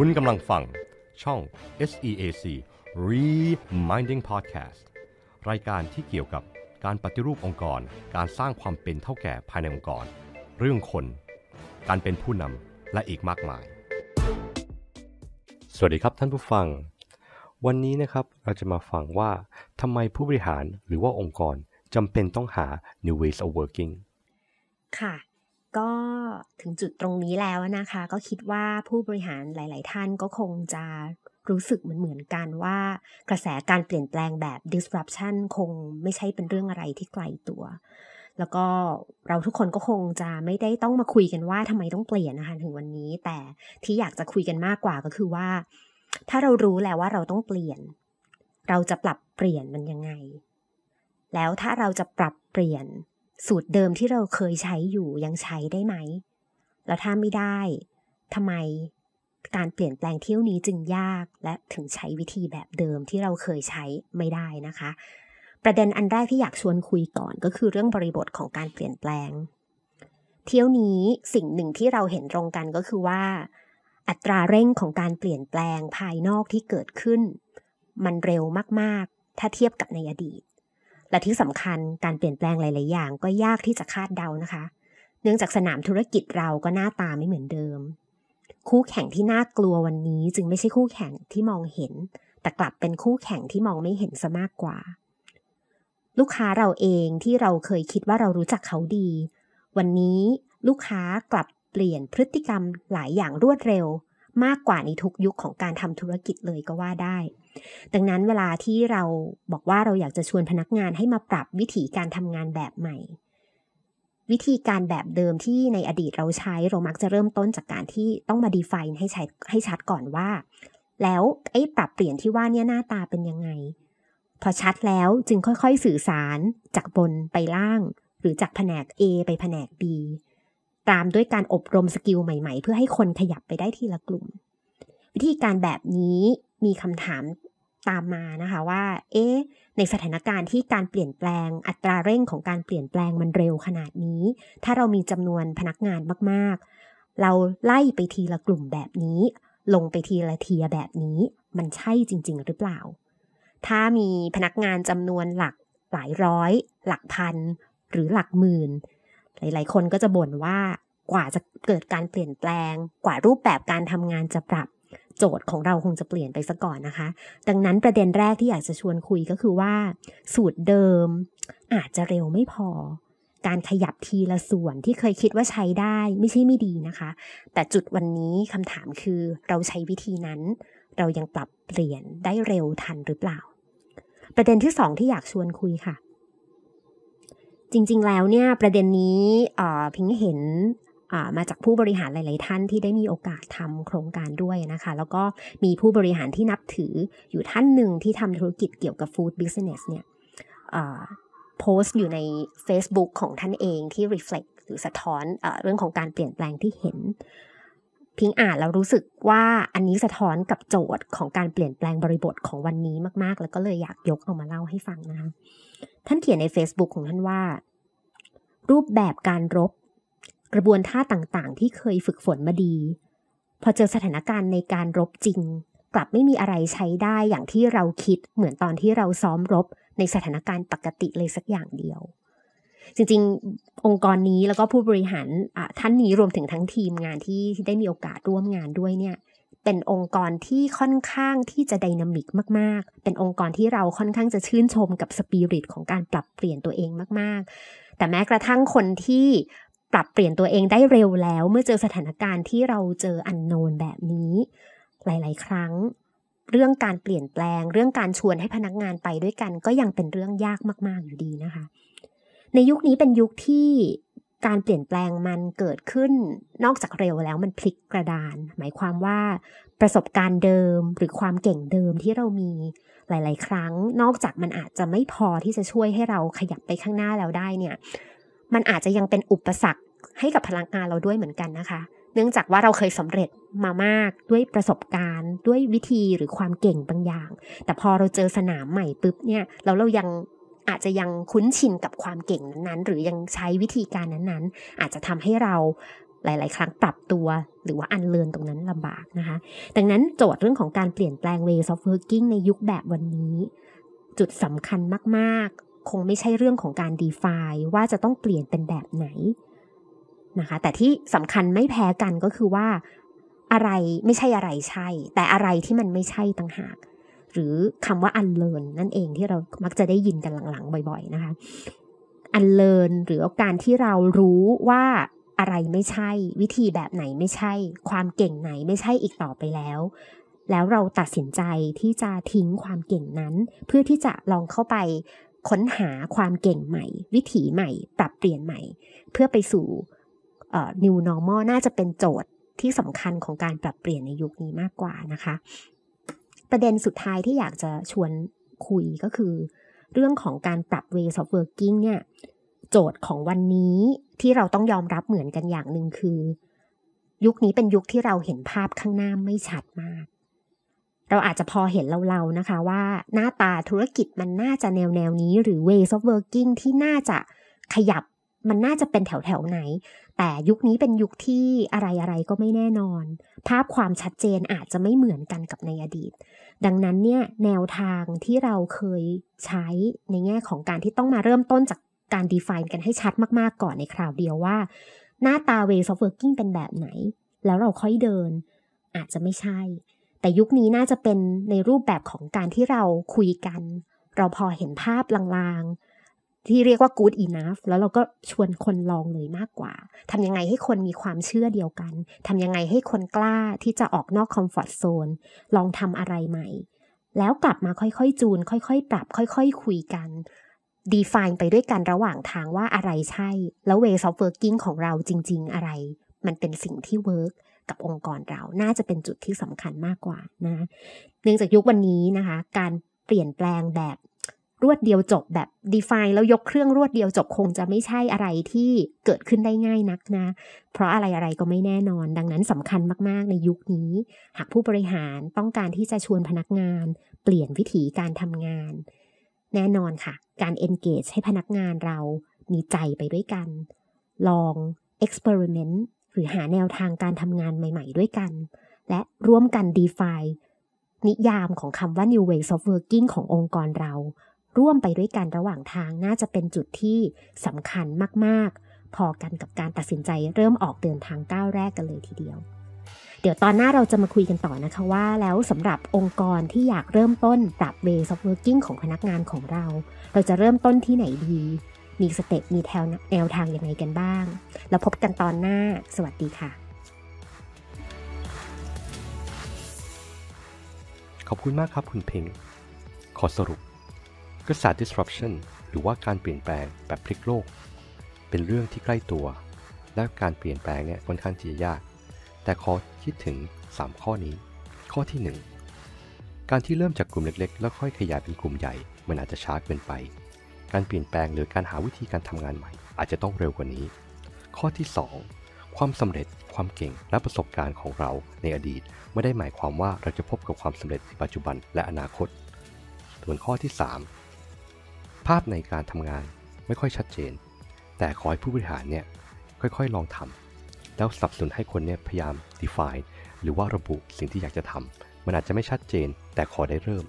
คุณกำลังฟังช่อง SEAC Reminding Podcast รายการที่เกี่ยวกับการปฏิรูปองค์กร การสร้างความเป็นเท่าแก่ภายในองค์กร เรื่องคน การเป็นผู้นำ และอีกมากมาย สวัสดีครับท่านผู้ฟัง วันนี้นะครับเราจะมาฟังว่าทำไมผู้บริหารหรือว่าองค์กรจำเป็นต้องหา new ways of working ค่ะก็ถึงจุดตรงนี้แล้วนะคะ ก็คิดว่าผู้บริหารหลาย ๆ ท่านก็คงจะรู้สึกเหมือนเหมือนกันว่า กระแสการเปลี่ยนแปลงแบบ disruption คงไม่ใช่เป็นเรื่องอะไรที่ไกลตัว แล้วก็เราทุกคนก็คงจะไม่ได้ต้องมาคุยกันว่าทำไมต้องเปลี่ยนนะคะถึงวันนี้ แต่ที่อยากจะคุยกันมากกว่าก็คือว่า ถ้าเรารู้แล้วว่าเราต้องเปลี่ยน เราจะปรับเปลี่ยนมันยังไง แล้วถ้าเราจะปรับเปลี่ยนสูตรเดิมที่เราเคยใช้อยู่ยังใช้ได้ไหม แล้วถ้าไม่ได้ทำไมการเปลี่ยนแปลงเที่ยวนี้จึงยากและถึงใช้วิธีแบบเดิมที่เราเคยใช้ไม่ได้นะคะ ประเด็นอันแรกที่อยากชวนคุยก่อน ก็คือเรื่องบริบทของการเปลี่ยนแปลง เที่ยวนี้สิ่งหนึ่งที่เราเห็นตรงกันก็คือว่า อัตราเร่งของการเปลี่ยนแปลงภายนอกที่เกิดขึ้น มันเร็วมาก ๆ ถ้าเทียบกับในอดีตและที่สำคัญการเปลี่ยนแปลงหลาย ๆ อย่างก็ยากที่จะคาดเดานะคะ เนื่องจากสนามธุรกิจเราก็หน้าตาไม่เหมือนเดิม คู่แข่งที่น่ากลัววันนี้จึงไม่ใช่คู่แข่งที่มองเห็น แต่กลับเป็นคู่แข่งที่มองไม่เห็นซะมากกว่า ลูกค้าเราเองที่เราเคยคิดว่าเรารู้จักเขาดี วันนี้ลูกค้ากลับเปลี่ยนพฤติกรรมหลายอย่างรวดเร็ว มากกว่าในทุกยุคของการทำธุรกิจเลยก็ว่าได้ดังนั้นเวลาที่เราบอกว่าเราอยากจะชวนพนักงานให้มาปรับวิธีการทำงานแบบใหม่ วิธีการแบบเดิมที่ในอดีตเราใช้เรามักจะเริ่มต้นจากการที่ต้องมาดีไฟให้ชัดให้ชัดก่อนว่า แล้วไอ้ปรับเปลี่ยนที่ว่านี่หน้าตาเป็นยังไงพอชัดแล้วจึงค่อยๆสื่อสารจากบนไปล่าง หรือจากแผนก A ไปแผนก B ตามด้วยการอบรมสกิลใหม่ๆเพื่อให้คนขยับไปได้ทีละกลุ่ม วิธีการแบบนี้มีคำถามตามมานะคะว่าเอ๊ในสถานการณ์ที่การเปลี่ยนแปลงอัตราเร่งของการเปลี่ยนแปลงมันเร็วขนาดนี้ ถ้าเรามีจำนวนพนักงานมากๆ เราไล่ไปทีละกลุ่มแบบนี้ ลงไปทีละเทียแบบนี้ มันใช่จริง ๆ หรือเปล่า ถ้ามีพนักงานจำนวนหลักหลายร้อย หลักพัน หรือหลักหมื่น หลายๆ คนก็จะบ่นว่ากว่าจะเกิดการเปลี่ยนแปลงกว่ารูปแบบการทำงานจะปรับโจทย์ของเราคงจะเปลี่ยนไปซะก่อนนะคะ ดังนั้นประเด็นแรกที่อยากจะชวนคุยก็คือว่า สูตรเดิมอาจจะเร็วไม่พอ การขยับทีละส่วนที่เคยคิดว่าใช้ได้ไม่ใช่ไม่ดีนะคะ แต่จุดวันนี้คำถามคือเราใช้วิธีนั้นเรายังปรับเปลี่ยนได้เร็วทันหรือเปล่า ประเด็นที่สองที่อยากชวนคุยค่ะ จริงๆแล้วเนี่ยประเด็นนี้พิงเห็นมาจากผู้บริหารหลาย ๆ ท่านที่ได้มีโอกาสทำโครงการด้วยนะคะแล้วก็มีผู้บริหารที่นับถืออยู่ท่านหนึ่งที่ทำธุรกิจเกี่ยวกับฟู้ดบิสเนสเนี่ยโพสต์อยู่ใน Facebook ของท่านเองที่ reflect หรือสะท้อนอเรื่องของการเปลี่ยนแปลงที่เห็นพิงอ่านแล้วรู้สึกว่าอันนี้สะท้อนกับโจทย์ของการเปลี่ยนแปลงบริบทของวันนี้มากๆ แล้วก็เลยอยากยกเอามาเล่าให้ฟังนะคะท่านเขียนใน Facebook ของท่านว่า รูปแบบการรบกระบวนท่าต่างๆ ที่เคยฝึกฝนมาดี พอเจอสถานการณ์ในการรบจริง กลับไม่มีอะไรใช้ได้อย่างที่เราคิดเหมือนตอนที่เราซ้อมรบในสถานการณ์ปกติเลยสักอย่างเดียว จริงๆองค์กรนี้แล้วก็ผู้บริหารท่านนี้รวมถึงทั้งทีมงานที่ได้มีโอกาสร่วมงานด้วยเนี่ยเป็นองค์กรที่ค่อนข้างที่จะดินามิกมากๆ เป็นองค์กรที่เราค่อนข้างจะชื่นชมกับสปิริตของการปรับเปลี่ยนตัวเองมาก ๆ แต่แม้กระทั่งคนที่ปรับเปลี่ยนตัวเองได้เร็วแล้วเมื่อเจอสถานการณ์ ที่เราเจออันโนนแบบนี้ หลาย ๆ ครั้ง เรื่องการเปลี่ยนแปลง เรื่องการชวนให้พนักงานไปด้วยกัน ก็ยังเป็นเรื่องยากมาก ๆ อยู่ดีนะคะ ในยุคนี้เป็นยุคที่การเปลี่ยนแปลงมันเกิดขึ้นนอกจากเร็วแล้วมันพลิกกระดาน หมายความว่าประสบการณ์เดิมหรือความเก่งเดิมที่เรามีหลาย ๆ ครั้ง นอกจากมันอาจจะไม่พอที่จะช่วยให้เราขยับไปข้างหน้าแล้วได้เนี่ยมันอาจจะยังเป็นอุปสรรคให้กับพลังงานเราด้วยเหมือนกันนะคะ เนื่องจากว่าเราเคยสำเร็จมามากด้วยประสบการณ์ด้วยวิธีหรือความเก่งบางอย่าง แต่พอเราเจอสนามใหม่ปุ๊บเนี่ย เราเรายังอาจจะยังคุ้นชินกับความเก่งนั้น ๆ หรือยังใช้วิธีการนั้นๆ อาจจะทำให้เราหลายๆ ครั้งปรับตัว หรือว่าอันเลือนตรงนั้นลำบากนะคะ ดังนั้นโจทย์เรื่องของการเปลี่ยนแปลง w a y of working ในยุคแบบวันนี้ จุดสำคัญมาก ๆ คงไม่ใช่เรื่องของการ define ว่าจะต้องเปลี่ยนเป็นแบบไหนนะคะแต่ที่สำคัญไม่แพ้กันก็คือว่า อะไรไม่ใช่อะไรใช่ แต่อะไรที่มันไม่ใช่ต่างหาก หรือคำว่า อันเลินนั่นเองที่เรามักจะได้ยินกันหลังๆ บ่อยๆนะคะ อันเลินหรือการที่เรารู้ว่าอะไรไม่ใช่ วิธีแบบไหนไม่ใช่ ความเก่งไหนไม่ใช่อีกต่อไปแล้วแล้วเราตัดสินใจที่จะทิ้งความเก่งนั้น เพื่อที่จะลองเข้าไปค้นหาความเก่งใหม่ วิถีใหม่ ปรับเปลี่ยนใหม่ เพื่อไปสู่ new normal น่าจะเป็นโจทย์ที่สำคัญของการปรับเปลี่ยนในยุคนี้มากกว่านะคะ ประเด็นสุดท้ายที่อยากจะชวนคุยก็คือ เรื่องของการปรับ w a y of working เนี่ย โจทย์ของวันนี้ที่เราต้องยอมรับเหมือนกันอย่างหนึ่งคือ ยุคนี้เป็นยุคที่เราเห็นภาพข้างหน้าไม่ชัดมากเราอาจจะพอเห็นเราๆนะคะว่าหน้าตาธุรกิจมันน่าจะแนวแนวนี้หรือ w a y of working ที่น่าจะขยับมันน่าจะเป็นแถวแถวไหน แต่ยุคนี้เป็นยุคที่อะไรอะไรก็ไม่แน่นอน ภาพความชัดเจนอาจจะไม่เหมือนกันกับในอดีต ดังนั้นเนี่ยแนวทางที่เราเคยใช้ในแง่ของการที่ต้องมาเริ่มต้นจากการ define กันให้ชัดมากๆก่อนในคราวเดียวว่า หน้าตา ways of working เป็นแบบไหน แล้วเราค่อยเดิน อาจจะไม่ใช่ แต่ยุคนี้น่าจะเป็นในรูปแบบของการที่เราคุยกัน เราพอเห็นภาพลางที่เรียกว่า good enough แล้วเราก็ชวนคนลองเลยมากกว่าทำยังไงให้คนมีความเชื่อเดียวกันทำยังไงให้คนกล้าที่จะออกนอกคอมฟอร์ตโซนลองทำอะไรใหม่ แล้วกลับมาค่อยๆ จูน ค่อย ๆ ปรับ ค่อย ๆคคุยกัน define ไปด้วยกันระหว่างทางว่าอะไรใช่ แล้ว w a y of working ของเราจริงๆ อะไร มันเป็นสิ่งที่ work กับองค์กรเราน่าจะเป็นจุดที่สำคัญมากกว่านะเนื่องจากยุควันนี้นะคะการเปลี่ยนแปลงแบบรวดเดียวจบแบบ define แล้วยกเครื่องรวดเดียวจบคงจะไม่ใช่อะไรที่เกิดขึ้นได้ง่ายนักนะ เพราะอะไรอะไรก็ไม่แน่นอน ดังนั้นสำคัญมากๆในยุคนี้ หากผู้บริหารต้องการที่จะชวนพนักงาน เปลี่ยนวิธีการทำงาน แน่นอนค่ะ การ engage ให้พนักงานเรามีใจไปด้วยกัน ลอง experiment หรือหาแนวทางการทำงานใหม่ๆด้วยกัน และร่วมกัน define นิยามของคำว่า new ways of working ขององค์กรเราร่วมไปด้วยกันระหว่างทางน่าจะเป็นจุดที่สำคัญมากๆ พอกันกับการตัดสินใจเริ่มออกเดินทางก้าวแรกกันเลยทีเดียว เดี๋ยวตอนหน้าเราจะมาคุยกันต่อนะคะว่า แล้วสำหรับองค์กรที่อยากเริ่มต้นปรับเ w สอ s เวิร์กิ้งของพนักงานของเรา เราจะเริ่มต้นที่ไหนดี มีสเต็ปมีแนวทางยังไงกันบ้าง แล้วพบกันตอนหน้า สวัสดีค่ะ ขอบคุณมากครับคุณเพ็ง ขอสรุปกษัตริย์ disruption หรือว่าการเปลี่ยนแปลงแบบพลิกโลก เป็นเรื่องที่ใกล้ตัว และการเปลี่ยนแปลงเนี่ยค่อนข้างที่จะยาก แต่ขอคิดถึง 3 ข้อนี้ ข้อที่ 1 การที่เริ่มจากกลุ่มเล็กๆ แล้วค่อยขยายเป็นกลุ่มใหญ่ มันอาจจะช้าเกินไป การเปลี่ยนแปลงหรือการหาวิธีการทำงานใหม่ อาจจะต้องเร็วกว่านี้ ข้อที่ 2 ความสำเร็จ ความเก่ง และประสบการณ์ของเราในอดีต ไม่ได้หมายความว่าเราจะพบกับความสำเร็จ ในปัจจุบันและอนาคต ส่วนข้อที่3ภาพในการทำงานไม่ค่อยชัดเจน แต่ขอให้ผู้บริหารเนี่ย ค่อยๆ ลองทำแล้วสับสนให้คนเนี่ยพยายาม define หรือว่าระบุสิ่งที่อยากจะทำ มันอาจจะไม่ชัดเจนแต่ขอได้เริ่ม